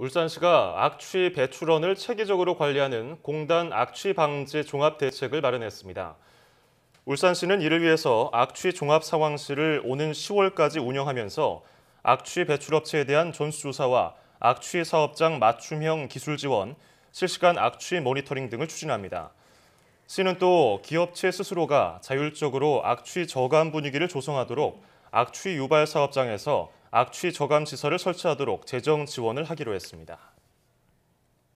울산시가 악취 배출원을 체계적으로 관리하는 공단 악취 방지 종합 대책을 마련했습니다. 울산시는 이를 위해서 악취 종합 상황실을 오는 10월까지 운영하면서 악취 배출업체에 대한 존수조사와 악취 사업장 맞춤형 기술 지원, 실시간 악취 모니터링 등을 추진합니다. 시는 또 기업체 스스로가 자율적으로 악취 저감 분위기를 조성하도록 악취 유발 사업장에서 악취 저감 시설을 설치하도록 재정 지원을 하기로 했습니다.